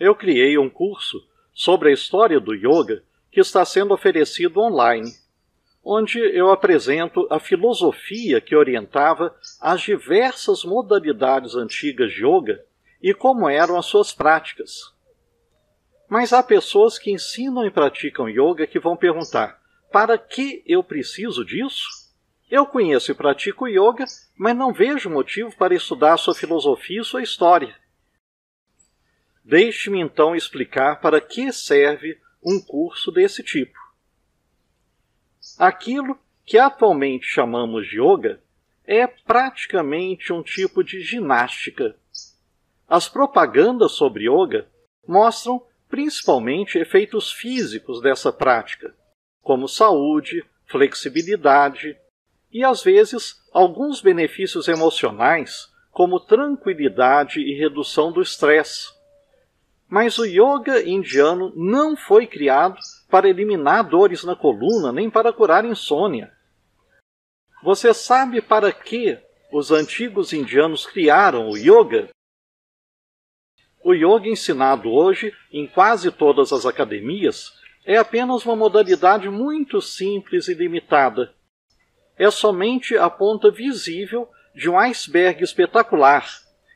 eu criei um curso sobre a história do yoga que está sendo oferecido online, onde eu apresento a filosofia que orientava as diversas modalidades antigas de yoga e como eram as suas práticas. Mas há pessoas que ensinam e praticam yoga que vão perguntar: para que eu preciso disso? Eu conheço e pratico yoga, mas não vejo motivo para estudar sua filosofia e sua história. Deixe-me então explicar para que serve um curso desse tipo. Aquilo que atualmente chamamos de yoga é praticamente um tipo de ginástica. As propagandas sobre yoga mostram principalmente efeitos físicos dessa prática, como saúde, flexibilidade e, às vezes, alguns benefícios emocionais, como tranquilidade e redução do estresse. Mas o yoga indiano não foi criado para eliminar dores na coluna nem para curar insônia. Você sabe para que os antigos indianos criaram o yoga? O yoga ensinado hoje em quase todas as academias é apenas uma modalidade muito simples e limitada. É somente a ponta visível de um iceberg espetacular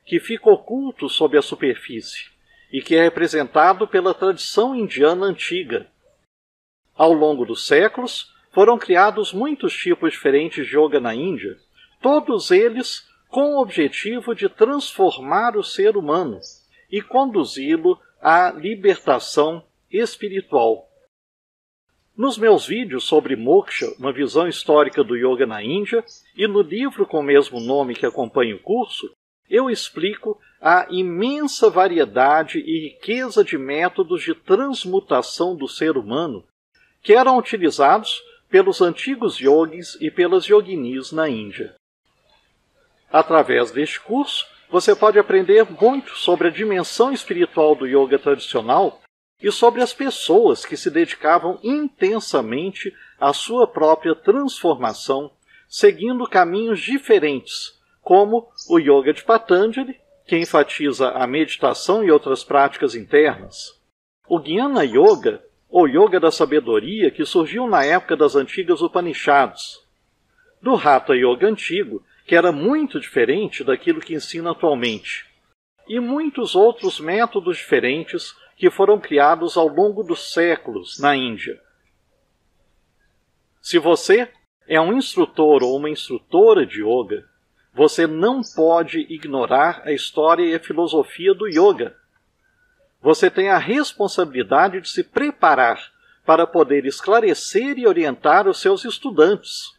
que fica oculto sob a superfície e que é representado pela tradição indiana antiga. Ao longo dos séculos, foram criados muitos tipos diferentes de yoga na Índia, todos eles com o objetivo de transformar o ser humano e conduzi-lo à libertação espiritual. Nos meus vídeos sobre Moksha, uma visão histórica do yoga na Índia, e no livro com o mesmo nome que acompanha o curso, eu explico a imensa variedade e riqueza de métodos de transmutação do ser humano que eram utilizados pelos antigos yogis e pelas yoginis na Índia. Através deste curso, você pode aprender muito sobre a dimensão espiritual do yoga tradicional e sobre as pessoas que se dedicavam intensamente à sua própria transformação, seguindo caminhos diferentes, como o yoga de Patanjali que enfatiza a meditação e outras práticas internas. O Jnana Yoga, ou Yoga da Sabedoria, que surgiu na época das antigas Upanishads, do Hatha Yoga antigo, que era muito diferente daquilo que ensina atualmente, e muitos outros métodos diferentes que foram criados ao longo dos séculos na Índia. Se você é um instrutor ou uma instrutora de yoga você não pode ignorar a história e a filosofia do yoga. Você tem a responsabilidade de se preparar para poder esclarecer e orientar os seus estudantes.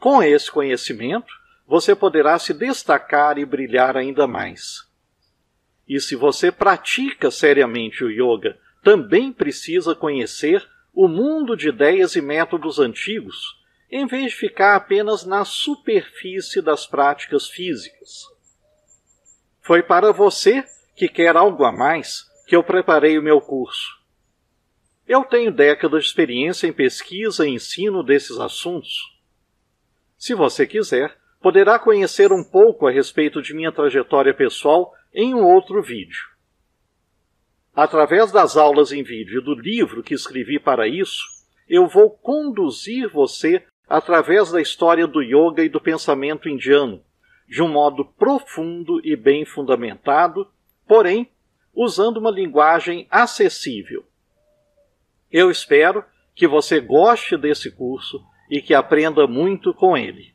Com esse conhecimento, você poderá se destacar e brilhar ainda mais. E se você pratica seriamente o yoga, também precisa conhecer o mundo de ideias e métodos antigos em vez de ficar apenas na superfície das práticas físicas. Foi para você que quer algo a mais que eu preparei o meu curso. Eu tenho décadas de experiência em pesquisa e ensino desses assuntos. Se você quiser, poderá conhecer um pouco a respeito de minha trajetória pessoal em um outro vídeo. Através das aulas em vídeo e do livro que escrevi para isso, eu vou conduzir você através da história do yoga e do pensamento indiano, de um modo profundo e bem fundamentado, porém usando uma linguagem acessível. Eu espero que você goste desse curso e que aprenda muito com ele.